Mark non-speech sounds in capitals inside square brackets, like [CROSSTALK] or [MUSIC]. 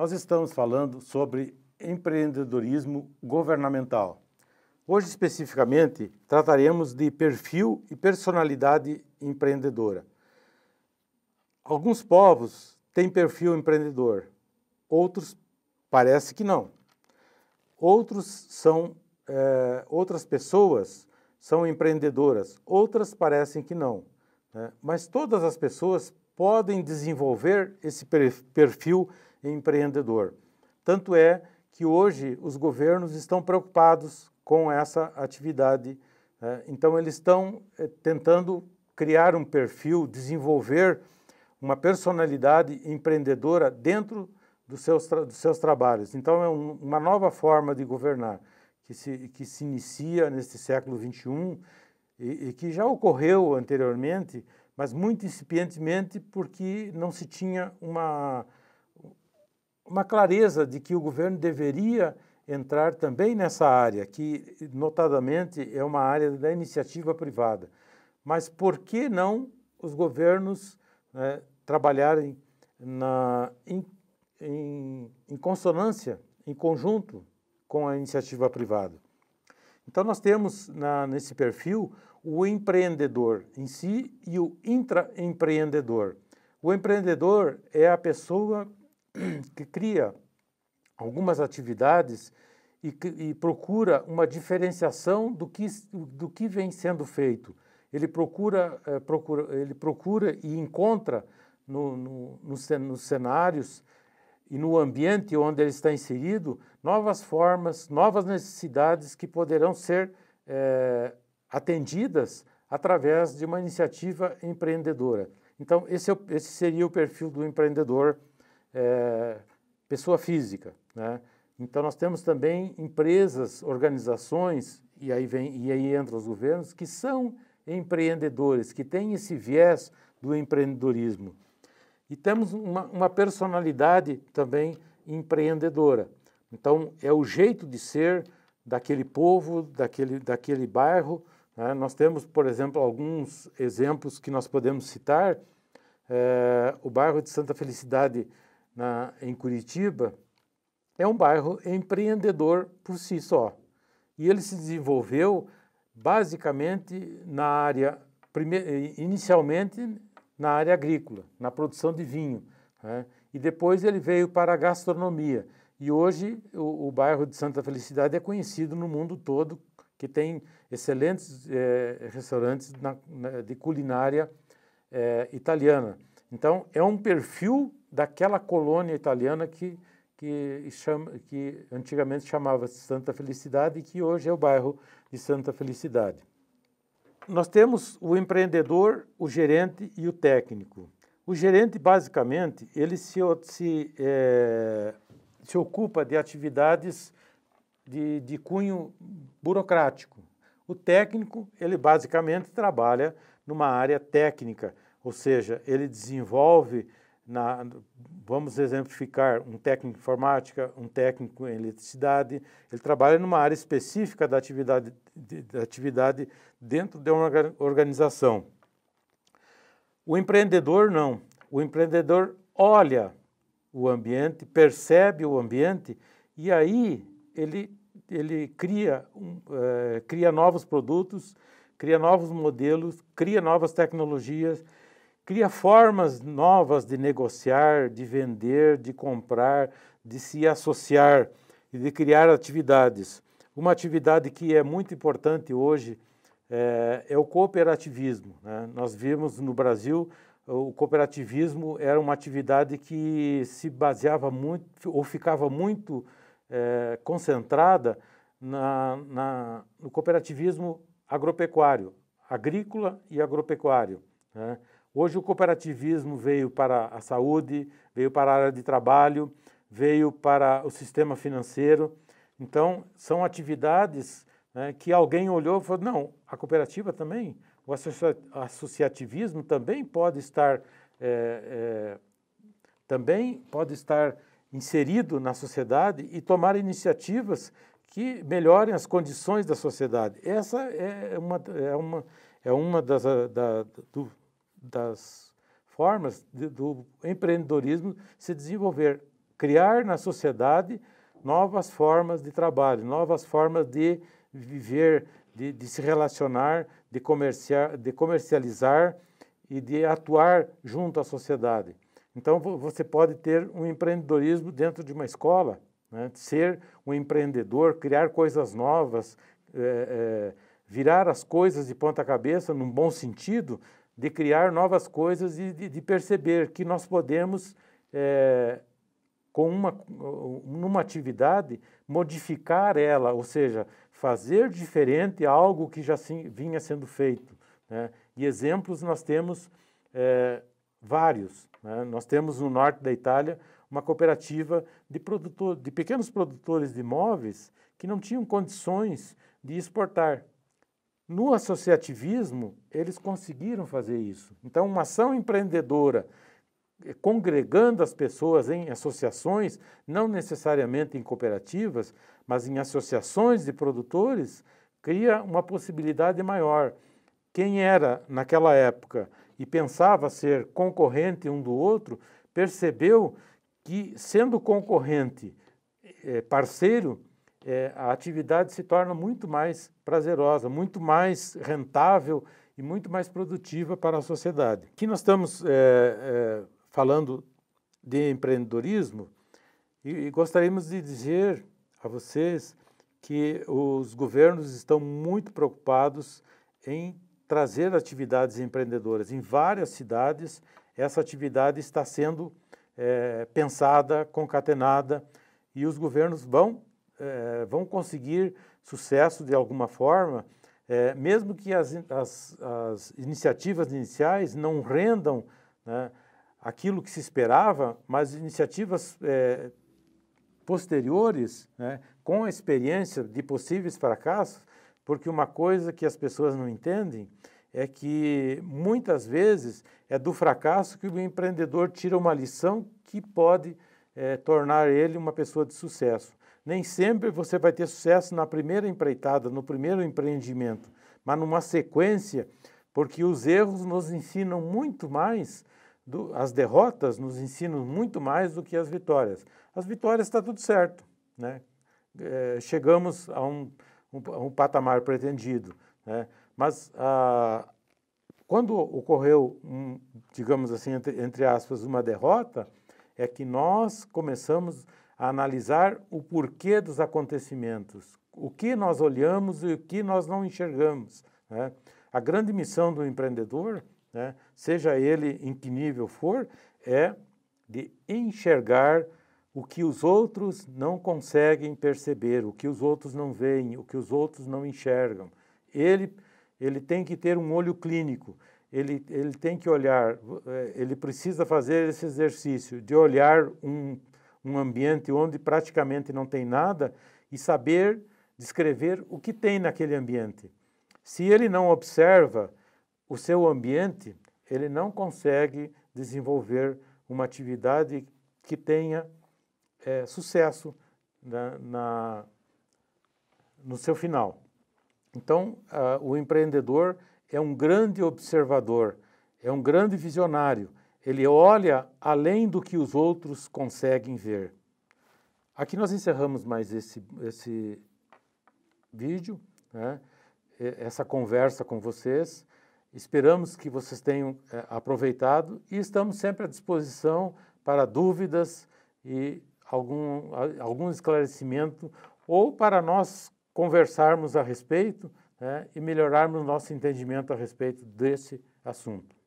Nós estamos falando sobre empreendedorismo governamental. Hoje, especificamente, trataremos de perfil e personalidade empreendedora. Alguns povos têm perfil empreendedor, outros parece que não. Outros são, é, outras pessoas são empreendedoras, outras parecem que não. Né? Mas todas as pessoas podem desenvolver esse perfil empreendedor empreendedor. Tanto é que hoje os governos estão preocupados com essa atividade. Né? Então, eles estão eh, tentando criar um perfil, desenvolver uma personalidade empreendedora dentro dos seus, dos seus trabalhos. Então, é um, uma nova forma de governar que se, que se inicia neste século XXI e, e que já ocorreu anteriormente, mas muito incipientemente porque não se tinha uma uma clareza de que o governo deveria entrar também nessa área, que notadamente é uma área da iniciativa privada. Mas por que não os governos né, trabalharem na, em, em, em consonância, em conjunto com a iniciativa privada? Então, nós temos na, nesse perfil o empreendedor em si e o intraempreendedor. O empreendedor é a pessoa [CLEARS THROAT] que cria algumas atividades e, e procura uma diferenciação do que, do que vem sendo feito. Ele procura, é, procura, ele procura e encontra no, no, no, nos cenários e no ambiente onde ele está inserido novas formas, novas necessidades que poderão ser é, atendidas através de uma iniciativa empreendedora. Então, esse, é, esse seria o perfil do empreendedor é, pessoa física. Né? Então nós temos também empresas, organizações, e aí, vem, e aí entram os governos, que são empreendedores, que têm esse viés do empreendedorismo. E temos uma, uma personalidade também empreendedora. Então é o jeito de ser daquele povo, daquele, daquele bairro. Né? Nós temos, por exemplo, alguns exemplos que nós podemos citar. É, o bairro de Santa Felicidade, na, em Curitiba, é um bairro empreendedor por si só. E ele se desenvolveu basicamente na área, eh, inicialmente na área agrícola, na produção de vinho. Né? E depois ele veio para a gastronomia. E hoje o, o, bairro de Santa Felicidade é conhecido no mundo todo, que tem excelentes é, restaurantes na, na, de culinária é, italiana. Então, é um perfil daquela colônia italiana que, que, chama, que antigamente chamava-se Santa Felicidade e que hoje é o bairro de Santa Felicidade. Nós temos o empreendedor, o gerente e o técnico. O gerente, basicamente, ele se, se, é, se ocupa de atividades de, de cunho burocrático. O técnico, ele basicamente trabalha numa área técnica, ou seja, ele desenvolve na, vamos exemplificar, um técnico em informática, um técnico em eletricidade, ele trabalha numa área específica da atividade, de, da atividade dentro de uma organização. O empreendedor não. O empreendedor olha o ambiente, percebe o ambiente e aí ele, ele cria, um, é, cria novos produtos, cria novos modelos, cria novas tecnologias Cria formas novas de negociar, de vender, de comprar, de se associar e de criar atividades. Uma atividade que é muito importante hoje é, é o cooperativismo. Né? Nós vimos no Brasil o cooperativismo era uma atividade que se baseava muito ou ficava muito é, concentrada na, na, no cooperativismo agropecuário, agrícola e agropecuário. Né? Hoje o cooperativismo veio para a saúde, veio para a área de trabalho, veio para o sistema financeiro. Então, são atividades né, que alguém olhou e falou: não, a cooperativa também, o associativismo também pode estar, é, é, também pode estar inserido na sociedade e tomar iniciativas que melhorem as condições da sociedade. Essa é uma, é uma, é uma das, ah, da, do, das formas de, do empreendedorismo se desenvolver, criar na sociedade novas formas de trabalho, novas formas de viver, de, de se relacionar, de, comerciar, de comercializar e de atuar junto à sociedade. Então, você pode ter um empreendedorismo dentro de uma escola, né? ser um empreendedor, criar coisas novas, é, é, virar as coisas de ponta cabeça num bom sentido, de criar novas coisas e de, de perceber que nós podemos, é, com uma numa atividade, modificar ela, ou seja, fazer diferente algo que já sim vinha sendo feito. Né? E exemplos nós temos é, vários. Né? Nós temos no norte da Itália uma cooperativa de, produtor, de pequenos produtores de imóveis que não tinham condições de exportar. No associativismo, eles conseguiram fazer isso. Então, uma ação empreendedora eh, congregando as pessoas em associações, não necessariamente em cooperativas, mas em associações de produtores, cria uma possibilidade maior. Quem era naquela época e pensava ser concorrente um do outro, percebeu que sendo concorrente, eh, parceiro, é, a atividade se torna muito mais prazerosa, muito mais rentável e muito mais produtiva para a sociedade. Aqui nós estamos é, é, falando de empreendedorismo e, e gostaríamos de dizer a vocês que os governos estão muito preocupados em trazer atividades empreendedoras. Em várias cidades, essa atividade está sendo é, pensada, concatenada, e os governos vão eh, vão conseguir sucesso de alguma forma, é, mesmo que as, as, as, iniciativas iniciais não rendam né, aquilo que se esperava, mas iniciativas é, posteriores, né, com a experiência de possíveis fracassos, porque uma coisa que as pessoas não entendem é que muitas vezes é do fracasso que o empreendedor tira uma lição que pode é, tornar ele uma pessoa de sucesso. Nem sempre você vai ter sucesso na primeira empreitada, no primeiro empreendimento, mas numa sequência, porque os erros nos ensinam muito mais, do, as derrotas nos ensinam muito mais do que as vitórias. As vitórias está tudo certo, né? É, chegamos a um, um, um patamar pretendido, né? Mas ah, quando ocorreu, um, digamos assim, entre, entre aspas, uma derrota, é que nós começamos a analisar o porquê dos acontecimentos, o que nós olhamos e o que nós não enxergamos. Né? A grande missão do empreendedor, né, seja ele em que nível for, é de enxergar o que os outros não conseguem perceber, o que os outros não veem, o que os outros não enxergam. Ele, ele tem que ter um olho clínico, ele, ele tem que olhar, eh, ele precisa fazer esse exercício de olhar um, um ambiente onde praticamente não tem nada e saber descrever o que tem naquele ambiente. Se ele não observa o seu ambiente, ele não consegue desenvolver uma atividade que tenha é, sucesso na, na, no seu final. Então, ah, o empreendedor é um grande observador, é um grande visionário, ele olha além do que os outros conseguem ver. Aqui nós encerramos mais esse, esse vídeo, né? essa conversa com vocês. Esperamos que vocês tenham é, aproveitado e estamos sempre à disposição para dúvidas e algum, algum esclarecimento ou para nós conversarmos a respeito né, e melhorarmos nosso entendimento a respeito desse assunto.